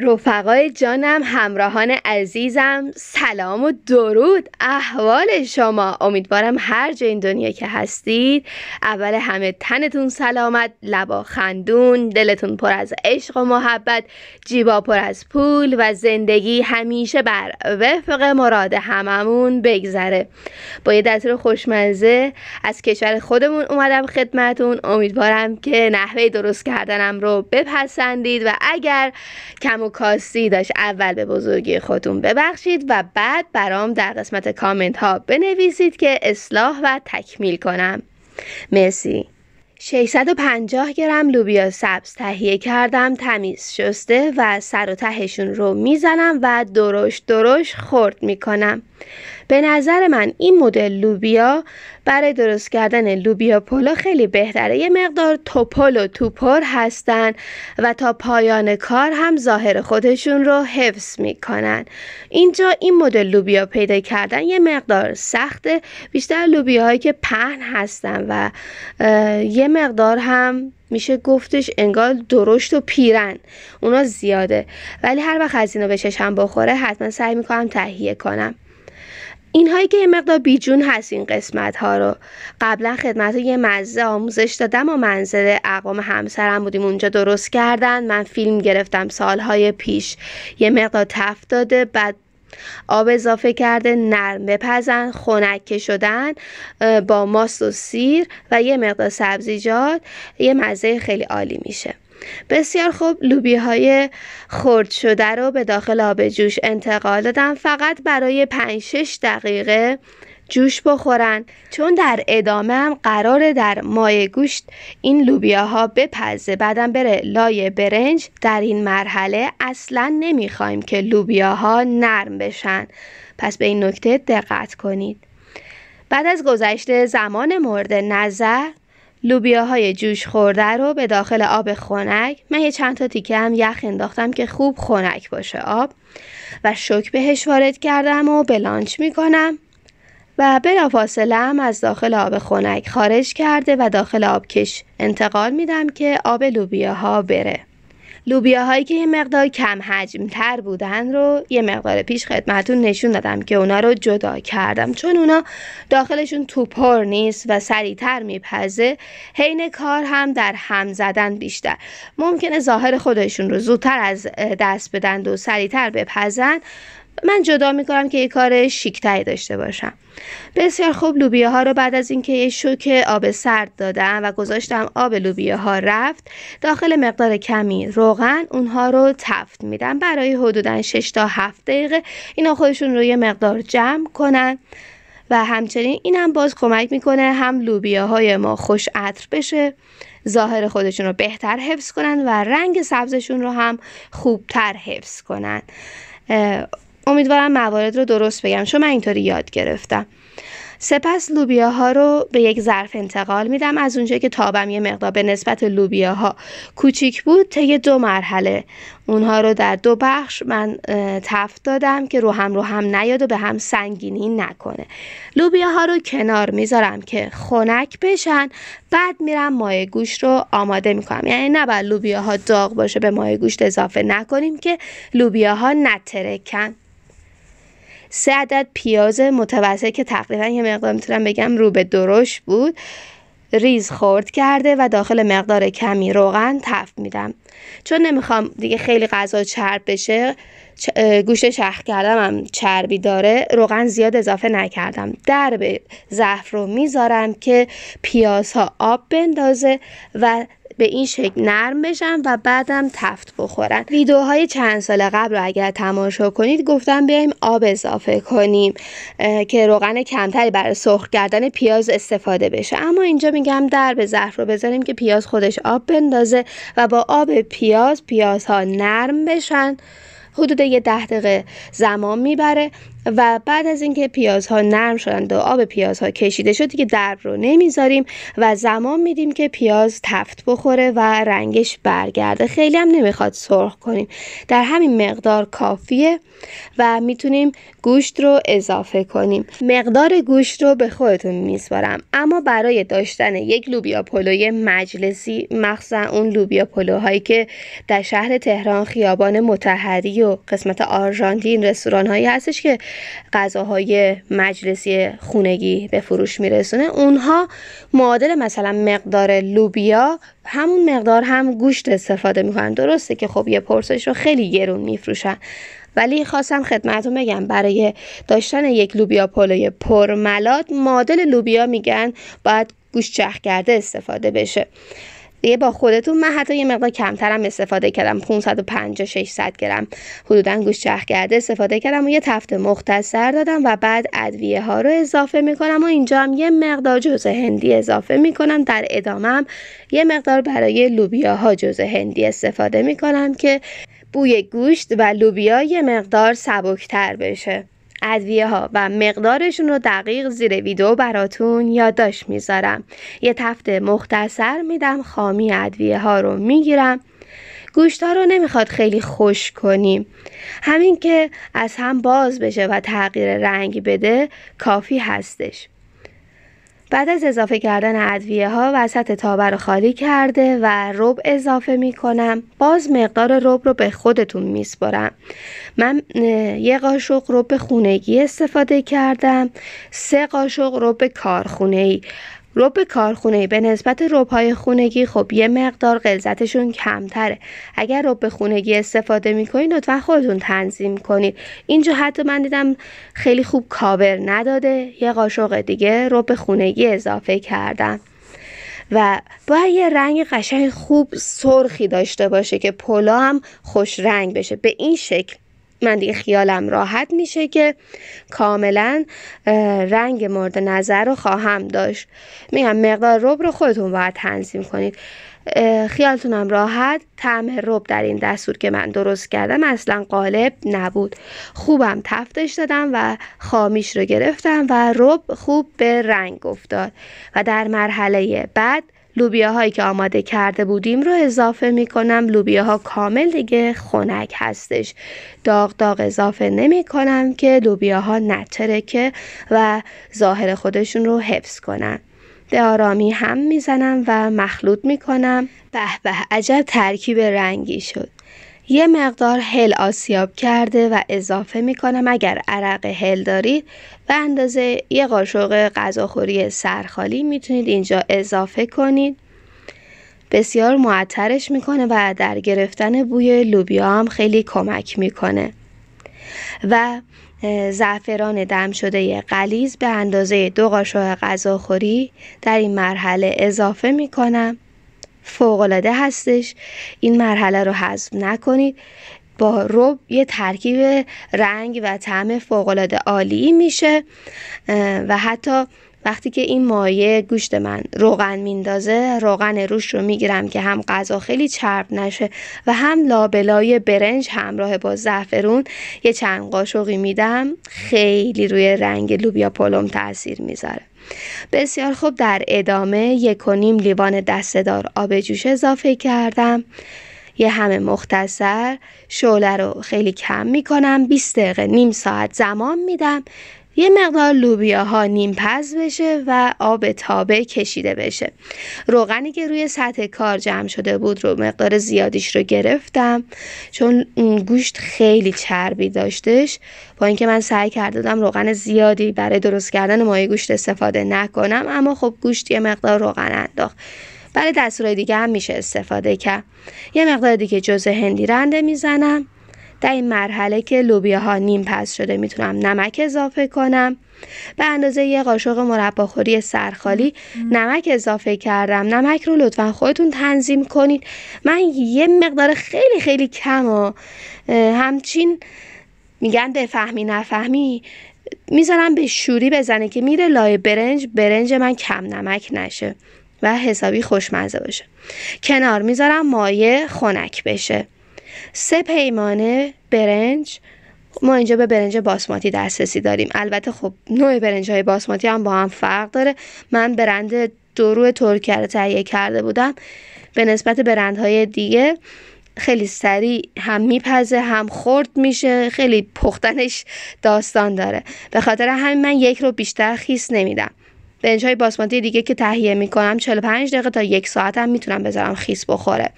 رفقای جانم همراهان عزیزم سلام و درود احوال شما امیدوارم هر جا این دنیا که هستید اول همه تنتون سلامت لبا خندون دلتون پر از عشق و محبت جیبا پر از پول و زندگی همیشه بر وفق مراد هممون بگذره با یه دستور خوشمزه از کشور خودمون اومدم خدمتون امیدوارم که نحوه درست کردنم رو بپسندید و اگر کم کاستی داشت اول به بزرگی خودتون ببخشید و بعد برام در قسمت کامنت ها بنویسید که اصلاح و تکمیل کنم مرسی 650 گرم لوبیا سبز تهیه کردم تمیز شسته و سر و تهشون رو میزنم و درشت درشت خرد میکنم به نظر من این مدل لوبیا برای درست کردن لوبیا پلو خیلی بهتره یه مقدار توپل و توپر هستن و تا پایان کار هم ظاهر خودشون رو حفظ میکنن اینجا این مدل لوبیا پیدا کردن یه مقدار سخته بیشتر لوبیاهایی که پهن هستن و یه مقدار هم میشه گفتش انگار درشت و پیرن اونا زیاده ولی هر وقت از اینو به چشم بخوره حتما سعی میکنم تهیه کنم اینهایی که یه مقدار بیجون هست این قسمت ها رو قبلا خدمت یه مزه آموزش دادم و منزل اقوام همسرم بودیم اونجا درست کردن من فیلم گرفتم سالهای پیش یه مقدار تفت داده بعد آب اضافه کرده نرم بپزن خنک شدن با ماست و سیر و یه مقدار سبزیجات یه مزه خیلی عالی میشه بسیار خوب لوبیاهای های خرد شده رو به داخل آب جوش انتقال دادم فقط برای 5 6 دقیقه جوش بخورن چون در ادامه هم قراره در مای گوشت این لوبیاها بپزه بعدم بره لای برنج در این مرحله اصلا نمیخوایم که لوبیاها نرم بشن پس به این نکته دقت کنید بعد از گذشته زمان مورد نظر لوبیاهای جوش خورده رو به داخل آب خنک من یه چند تا تیکه هم یخ انداختم که خوب خنک باشه آب و شک بهش وارد کردم و بلانچ میکنم و فاصله هم از داخل آب خنک خارج کرده و داخل آبکش انتقال میدم که آب لوبیاها بره لوبیاهایی که یه مقدار کم حجم تر بودن رو یه مقدار پیش خدمتون نشون دادم که اونا رو جدا کردم چون اونا داخلشون توپر نیست و سریعتر میپزه حین کار هم در هم زدن بیشتر ممکنه ظاهر خودشون رو زودتر از دست بدن و سریعتر بپزن من جدا میکنم که یه کار شیکتری داشته باشم بسیار خوب لوبیاها رو بعد از اینکه یه شوک آب سرد دادم و گذاشتم آب لوبیاها ها رفت داخل مقدار کمی روغن اونها رو تفت میدم برای حدودا 6 تا 7 دقیقه اینا خودشون رو یه مقدار جمع کنن و همچنین این هم باز کمک میکنه هم لوبیاهای ما خوش عطر بشه ظاهر خودشون رو بهتر حفظ کنن و رنگ سبزشون رو هم خوبتر حفظ کنن امیدوارم موارد رو درست بگم چون من اینطوری یاد گرفتم سپس ها رو به یک ظرف انتقال میدم از اونجایی که تابم یه مقدار به نسبت ها کوچیک بود طی دو مرحله اونها رو در دو بخش من تفت دادم که رو هم رو هم نیاد و به هم سنگینی نکنه ها رو کنار میذارم که خنک بشن بعد میرم مایه گوشت رو آماده میکنم یعنی نه بعد ها داغ باشه به مایه گوشت اضافه نکنیم که لوبیاها نترکن سه عدد پیاز متوسط که تقریبا یه مقدار میتونم بگم رو به درشت بود ریز خورد کرده و داخل مقدار کمی روغن تفت میدم چون نمیخوام دیگه خیلی غذا چرب بشه گوشت شخ کردم هم چربی داره روغن زیاد اضافه نکردم به زفر رو میذارم که پیازها آب بندازه و به این شکل نرم بشن و بعدم تفت بخورن ویدیوهای چند سال قبل رو اگر تماشا کنید گفتم بیایم آب اضافه کنیم که روغن کمتری برای سرخ کردن پیاز استفاده بشه اما اینجا میگم در به ظرف رو بذاریم که پیاز خودش آب بندازه و با آب پیاز پیازها نرم بشن حدود یه ده دقیقه زمان میبره و بعد از اینکه پیازها نرم شدند و آب پیازها کشیده شد دیگه در رو نمیذاریم و زمان میدیم که پیاز تفت بخوره و رنگش برگرده خیلی هم نمیخواد سرخ کنیم در همین مقدار کافیه و میتونیم گوشت رو اضافه کنیم مقدار گوشت رو به خودتون میسپارم اما برای داشتن یک لوبیا پلوی مجلسی مخصوصا اون لوبیا پلوهایی که در شهر تهران خیابان متحری و قسمت آرژانتین رستوران هایی هستش که غذاهای مجلسی خونگی به فروش میرسونه اونها معادل مثلا مقدار لوبیا همون مقدار هم گوشت استفاده میکنن درسته که خب یه پرسش رو خیلی گرون میفروشن ولی خواستم خدمتتون بگم برای داشتن یک لوبیا پلوی پرملات معادل لوبیا میگن باید گوشت چرخ کرده استفاده بشه دیگه با خودتون من حتی یه مقدار کمترم استفاده کردم 550 600 گرم حدودا گوشت چرخ کرده استفاده کردم و یه تفت مختصر دادم و بعد ادویه ها رو اضافه میکنم و اینجا هم یه مقدار جوز هندی اضافه میکنم در ادامه هم یه مقدار برای لوبیاها جوز هندی استفاده میکنم که بوی گوشت و لوبیا یه مقدار سبکتر بشه ادویه ها و مقدارشون رو دقیق زیر ویدیو براتون یادداشت میذارم یه تفت مختصر میدم خامی ادویه ها رو میگیرم ها رو نمیخواد خیلی خوش کنیم همین که از هم باز بشه و تغییر رنگی بده کافی هستش بعد از اضافه کردن ادویه ها وسط تابه رو خالی کرده و رب اضافه می کنم باز مقدار رب رو به خودتون میسپرم من یه قاشق رب خونگی استفاده کردم سه قاشق رب کارخونه ای رب کارخونه به نسبت رب های خونگی خب یه مقدار غلظتشون کمتره اگر رب خونگی استفاده میکنید لطفا خودتون تنظیم کنید اینجا حتی من دیدم خیلی خوب کاور نداده یه قاشق دیگه رب خونگی اضافه کردم و باید یه رنگ قشنگ خوب سرخی داشته باشه که پلا هم خوش رنگ بشه به این شکل من دیگه خیالم راحت میشه که کاملا رنگ مورد نظر رو خواهم داشت میگم مقدار رب رو خودتون باید تنظیم کنید خیالتونم راحت طعم رب در این دستور که من درست کردم اصلا قالب نبود خوبم تفتش دادم و خامیش رو گرفتم و رب خوب به رنگ افتاد و در مرحله بعد لوبیاهایی که آماده کرده بودیم رو اضافه می کنم لوبیاها کامل دیگه خنک هستش داغ داغ اضافه نمی کنم که لوبیاها نترکه و ظاهر خودشون رو حفظ کنن به آرامی هم میزنم و مخلوط میکنم به به عجب ترکیب رنگی شد یه مقدار هل آسیاب کرده و اضافه میکنم اگر عرق هل دارید و اندازه یه قاشق غذاخوری سرخالی میتونید اینجا اضافه کنید بسیار معطرش میکنه و در گرفتن بوی لوبیا هم خیلی کمک میکنه و زعفران دم شده قلیز به اندازه دو قاشق غذاخوری در این مرحله اضافه میکنم فوقالعاده هستش این مرحله رو حذف نکنید با رب یه ترکیب رنگ و طعم فوقالعاده عالی میشه و حتی وقتی که این مایه گوشت من روغن میندازه روغن روش رو میگیرم که هم غذا خیلی چرب نشه و هم لابلای برنج همراه با زعفرون یه چند قاشقی میدم خیلی روی رنگ لوبیا پلم تاثیر میذاره بسیار خوب در ادامه یک و نیم لیوان دستدار آب جوش اضافه کردم یه همه مختصر شعله رو خیلی کم میکنم 20 دقیقه نیم ساعت زمان میدم یه مقدار لوبیاها نیم پز بشه و آب تابه کشیده بشه روغنی که روی سطح کار جمع شده بود رو مقدار زیادیش رو گرفتم چون گوشت خیلی چربی داشتش با اینکه من سعی کرده کردم روغن زیادی برای درست کردن مایه گوشت استفاده نکنم اما خب گوشت یه مقدار روغن انداخت برای دستورهای دیگه هم میشه استفاده کرد یه مقدار دیگه جزه هندی رنده میزنم در این مرحله که لوبیا ها نیم پس شده میتونم نمک اضافه کنم به اندازه یه قاشق مرباخوری سرخالی نمک اضافه کردم نمک رو لطفا خودتون تنظیم کنید من یه مقدار خیلی خیلی کم و همچین میگن بفهمی نفهمی میذارم به شوری بزنه که میره لای برنج برنج من کم نمک نشه و حسابی خوشمزه باشه کنار میذارم مایه خنک بشه سه پیمانه برنج ما اینجا به برنج باسماتی دسترسی داریم البته خب نوع برنج های باسماتی هم با هم فرق داره من برند درو ترکیه رو تهیه کرده بودم به نسبت برندهای دیگه خیلی سریع هم میپزه هم خرد میشه خیلی پختنش داستان داره به خاطر همین من یک رو بیشتر خیس نمیدم برنج های باسماتی دیگه که تهیه میکنم 45 دقیقه تا یک ساعت هم میتونم بذارم خیس بخوره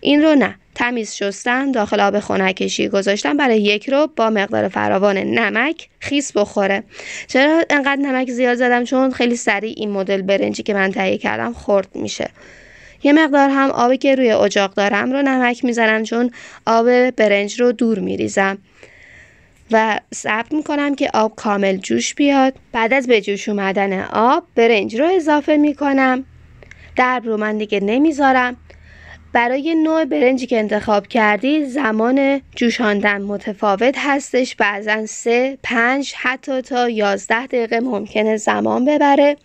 این رو نه تمیز شستن داخل آب خنکشی گذاشتم برای یک رو با مقدار فراوان نمک خیس بخوره چرا انقدر نمک زیاد زدم چون خیلی سریع این مدل برنجی که من تهیه کردم خرد میشه یه مقدار هم آبی که روی اجاق دارم رو نمک میزنم چون آب برنج رو دور میریزم و صبر میکنم که آب کامل جوش بیاد بعد از به جوش اومدن آب برنج رو اضافه میکنم درب رو من دیگه نمیذارم برای نوع برنجی که انتخاب کردی زمان جوشاندن متفاوت هستش بعضا 3، 5 حتی تا یازده دقیقه ممکنه زمان ببره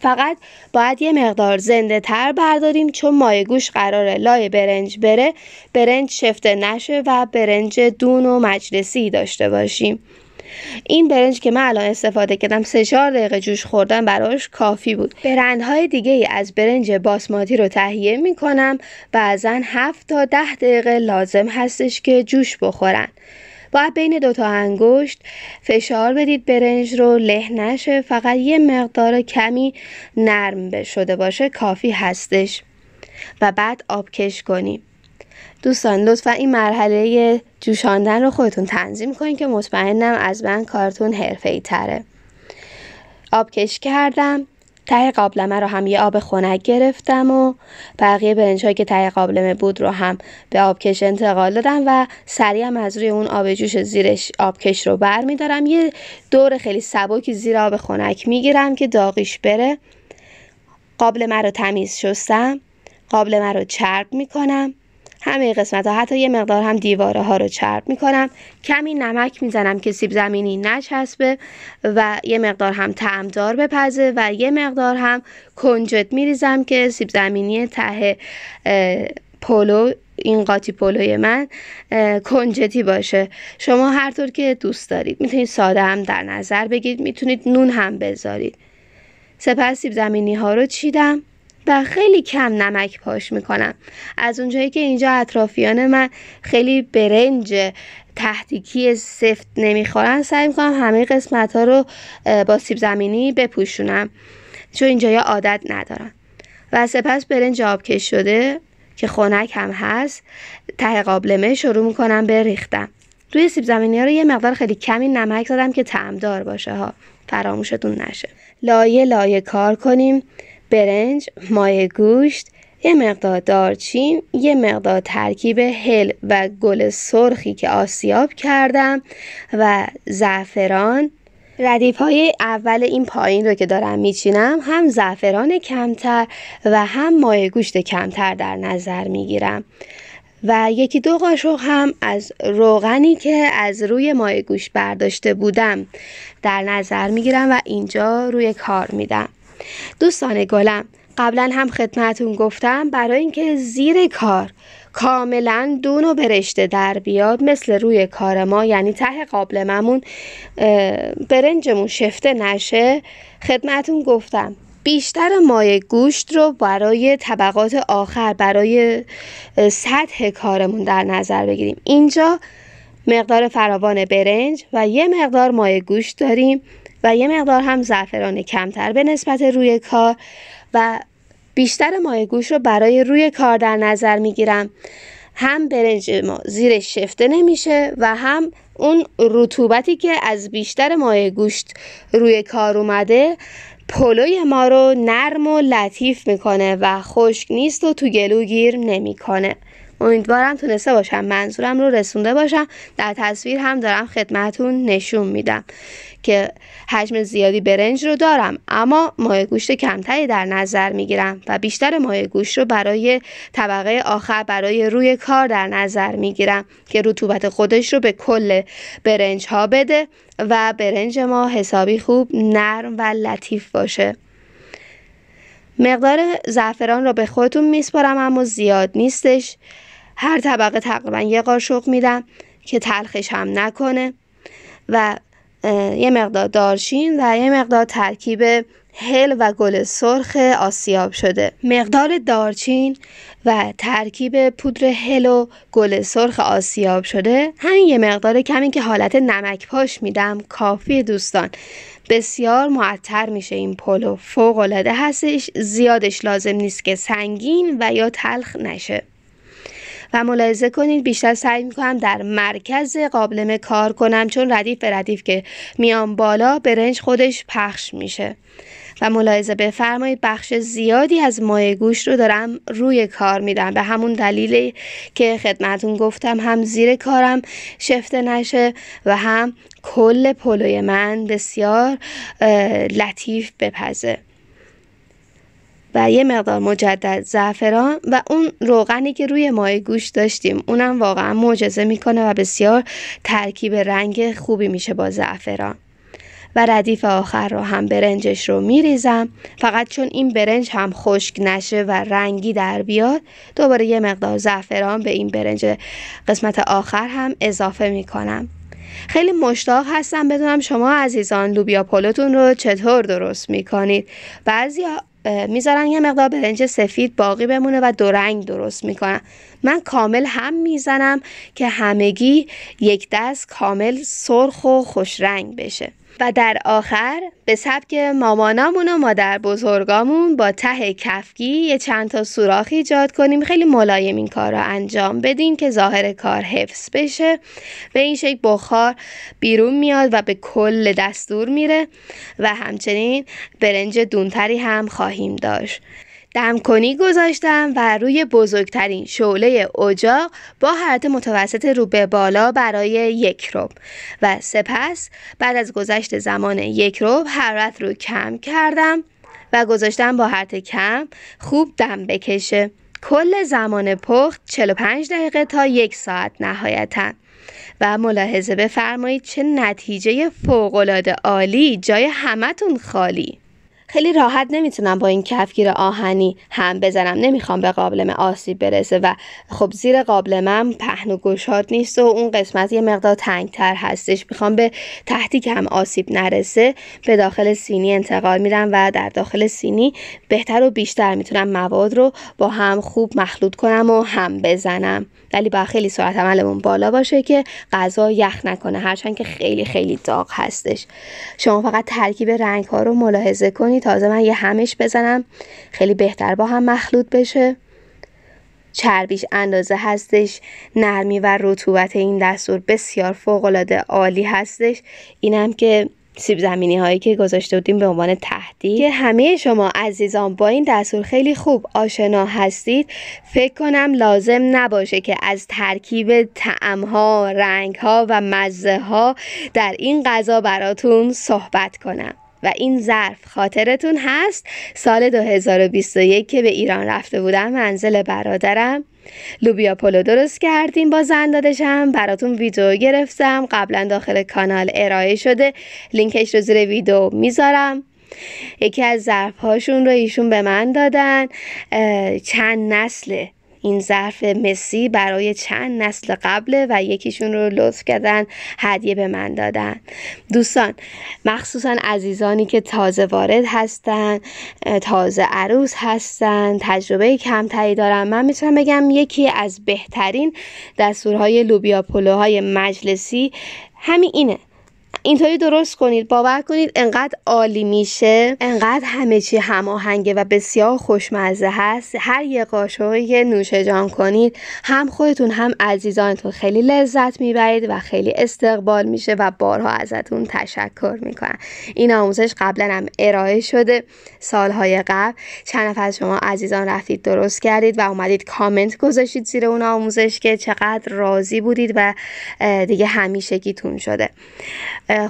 فقط باید یه مقدار زنده تر برداریم چون مایه گوش قراره لای برنج بره برنج شفته نشه و برنج دون و مجلسی داشته باشیم این برنج که من الان استفاده کردم سه چهار دقیقه جوش خوردن براش کافی بود برندهای دیگه ای از برنج باسماتی رو تهیه می کنم بعضا 7 تا 10 دقیقه لازم هستش که جوش بخورن باید بین دوتا انگشت فشار بدید برنج رو له نشه فقط یه مقدار کمی نرم شده باشه کافی هستش و بعد آبکش کنیم دوستان لطفا این مرحله جوشاندن رو خودتون تنظیم کنید که مطمئنم از من کارتون حرفه ای تره آبکش کردم ته قابلمه رو هم یه آب خنک گرفتم و بقیه برنجهایی که ته قابلمه بود رو هم به آبکش انتقال دادم و هم از روی اون آب جوش زیرش آبکش رو بر میدارم یه دور خیلی سبکی زیر آب خنک میگیرم که داغیش بره قابلمه رو تمیز شستم قابلمه رو چرب میکنم همه قسمت ها حتی یه مقدار هم دیواره ها رو چرب میکنم کمی نمک میزنم که سیب زمینی نچسبه و یه مقدار هم تعمدار بپزه و یه مقدار هم کنجد میریزم که سیب زمینی ته پلو این قاطی پلوی من کنجتی باشه شما هر طور که دوست دارید میتونید ساده هم در نظر بگیرید میتونید نون هم بذارید سپس سیب زمینی ها رو چیدم و خیلی کم نمک پاش میکنم از اونجایی که اینجا اطرافیان من خیلی برنج تحتیکی سفت نمیخورن سعی میکنم همه قسمت ها رو با سیب زمینی بپوشونم چون اینجا یا عادت ندارم و سپس برنج آبکش شده که خنک هم هست ته قابلمه شروع میکنم به ریختم توی سیب زمینی ها رو یه مقدار خیلی کمی نمک زدم که تعمدار باشه ها فراموشتون نشه لایه لایه کار کنیم برنج، مایه گوشت، یه مقدار دارچین، یه مقدار ترکیب هل و گل سرخی که آسیاب کردم و زعفران ردیف های اول این پایین رو که دارم میچینم هم زعفران کمتر و هم مایه گوشت کمتر در نظر میگیرم و یکی دو قاشق هم از روغنی که از روی مایه گوشت برداشته بودم در نظر میگیرم و اینجا روی کار میدم دوستان گلم قبلا هم خدمتون گفتم برای اینکه زیر کار کاملا دون و برشته در بیاد مثل روی کار ما یعنی ته قابلممون برنجمون شفته نشه خدمتون گفتم بیشتر مایه گوشت رو برای طبقات آخر برای سطح کارمون در نظر بگیریم اینجا مقدار فراوان برنج و یه مقدار مایه گوشت داریم و یه مقدار هم زعفران کمتر به نسبت روی کار و بیشتر مایه گوش رو برای روی کار در نظر میگیرم هم برنج ما زیر شفته نمیشه و هم اون رطوبتی که از بیشتر مایه گوشت روی کار اومده پلوی ما رو نرم و لطیف میکنه و خشک نیست و تو گلو گیر نمیکنه امیدوارم تونسته باشم منظورم رو رسونده باشم در تصویر هم دارم خدمتون نشون میدم که حجم زیادی برنج رو دارم اما مایه گوشت کمتری در نظر میگیرم و بیشتر مایه گوشت رو برای طبقه آخر برای روی کار در نظر میگیرم که رطوبت خودش رو به کل برنج ها بده و برنج ما حسابی خوب نرم و لطیف باشه مقدار زعفران را به خودتون میسپارم اما زیاد نیستش هر طبقه تقریبا یه قاشق میدم که تلخش هم نکنه و یه مقدار دارشین و یه مقدار ترکیب هل و گل سرخ آسیاب شده مقدار دارچین و ترکیب پودر هل و گل سرخ آسیاب شده همین یه مقدار کمی که حالت نمک پاش میدم کافی دوستان بسیار معطر میشه این پلو فوق العاده هستش زیادش لازم نیست که سنگین و یا تلخ نشه و ملاحظه کنید بیشتر سعی میکنم در مرکز قابلمه کار کنم چون ردیف به ردیف که میام بالا برنج خودش پخش میشه و ملاحظه بفرمایید بخش زیادی از مایه گوش رو دارم روی کار میدم به همون دلیلی که خدمتون گفتم هم زیر کارم شفته نشه و هم کل پلوی من بسیار لطیف بپزه و یه مقدار مجدد زعفران و اون روغنی که روی مایه گوش داشتیم اونم واقعا معجزه میکنه و بسیار ترکیب رنگ خوبی میشه با زعفران و ردیف آخر رو هم برنجش رو میریزم فقط چون این برنج هم خشک نشه و رنگی در بیاد دوباره یه مقدار زعفران به این برنج قسمت آخر هم اضافه میکنم خیلی مشتاق هستم بدونم شما عزیزان لوبیا پلوتون رو چطور درست میکنید بعضی میذارن یه مقدار برنج سفید باقی بمونه و دو رنگ درست میکنن من کامل هم میزنم که همگی یک دست کامل سرخ و خوش رنگ بشه و در آخر به سبک مامانامون و مادر بزرگامون با ته کفگی یه چند تا سوراخ ایجاد کنیم خیلی ملایم این کار رو انجام بدیم که ظاهر کار حفظ بشه به این شکل بخار بیرون میاد و به کل دستور میره و همچنین برنج دونتری هم خواهیم داشت دمکنی گذاشتم و روی بزرگترین شعله اجاق با حرارت متوسط رو به بالا برای یک روب و سپس بعد از گذشت زمان یک روب حرارت رو کم کردم و گذاشتم با حرارت کم خوب دم بکشه کل زمان پخت 45 دقیقه تا یک ساعت نهایتا و ملاحظه بفرمایید چه نتیجه فوقالعاده عالی جای همتون خالی خیلی راحت نمیتونم با این کفگیر آهنی هم بزنم نمیخوام به قابلمه آسیب برسه و خب زیر قابلمم پهن و گشاد نیست و اون قسمت یه مقدار تنگتر هستش میخوام به تحتی که هم آسیب نرسه به داخل سینی انتقال میدم و در داخل سینی بهتر و بیشتر میتونم مواد رو با هم خوب مخلوط کنم و هم بزنم ولی با خیلی سرعت عملمون بالا باشه که غذا یخ نکنه هرچند که خیلی خیلی داغ هستش شما فقط ترکیب رنگ ها رو ملاحظه کنید تازه من یه همش بزنم خیلی بهتر با هم مخلوط بشه چربیش اندازه هستش نرمی و رطوبت این دستور بسیار العاده عالی هستش اینم که سیب زمینی هایی که گذاشته بودیم به عنوان تهدید که همه شما عزیزان با این دستور خیلی خوب آشنا هستید فکر کنم لازم نباشه که از ترکیب تعم ها رنگ ها و مزه ها در این غذا براتون صحبت کنم و این ظرف خاطرتون هست سال 2021 که به ایران رفته بودم منزل برادرم لوبیا درست کردیم با زندادشم براتون ویدیو گرفتم قبلا داخل کانال ارائه شده لینکش رو زیر ویدیو میذارم یکی از هاشون رو ایشون به من دادن چند نسله این ظرف مسی برای چند نسل قبله و یکیشون رو لطف کردن هدیه به من دادن دوستان مخصوصا عزیزانی که تازه وارد هستن تازه عروس هستن تجربه کمتری دارن من میتونم بگم یکی از بهترین دستورهای لوبیا پلوهای مجلسی همین اینه اینطوری درست کنید باور کنید انقدر عالی میشه انقدر همه چی هماهنگه و بسیار خوشمزه هست هر یه قاشقی که نوش جان کنید هم خودتون هم عزیزانتون خیلی لذت میبرید و خیلی استقبال میشه و بارها ازتون تشکر میکنن این آموزش قبلا هم ارائه شده سالهای قبل چند نفر از شما عزیزان رفتید درست کردید و اومدید کامنت گذاشتید زیر اون آموزش که چقدر راضی بودید و دیگه همیشگیتون شده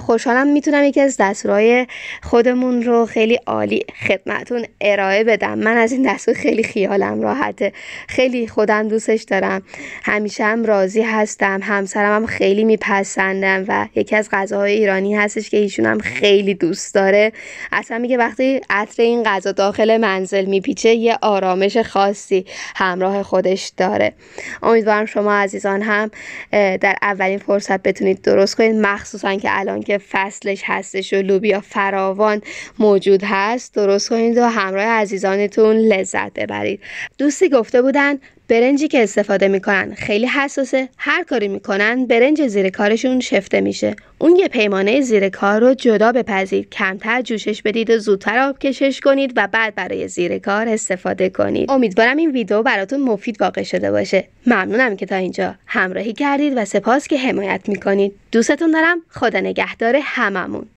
خوشحالم میتونم یکی از دستورهای خودمون رو خیلی عالی خدمتون ارائه بدم من از این دستور خیلی خیالم راحته خیلی خودم دوستش دارم همیشه هم راضی هستم همسرم هم خیلی میپسندم و یکی از غذاهای ایرانی هستش که ایشون هم خیلی دوست داره اصلا میگه وقتی عطر این غذا داخل منزل میپیچه یه آرامش خاصی همراه خودش داره امیدوارم شما عزیزان هم در اولین فرصت بتونید درست کنید مخصوصا که الان که فصلش هستش و لوبیا فراوان موجود هست درست کنید و همراه عزیزانتون لذت ببرید دوستی گفته بودن برنجی که استفاده میکنن خیلی حساسه هر کاری میکنن برنج زیر کارشون شفته میشه اون یه پیمانه زیر کار رو جدا بپذید کمتر جوشش بدید و زودتر آب کشش کنید و بعد برای زیر کار استفاده کنید امیدوارم این ویدیو براتون مفید واقع شده باشه ممنونم که تا اینجا همراهی کردید و سپاس که حمایت میکنید دوستتون دارم خدا نگهدار هممون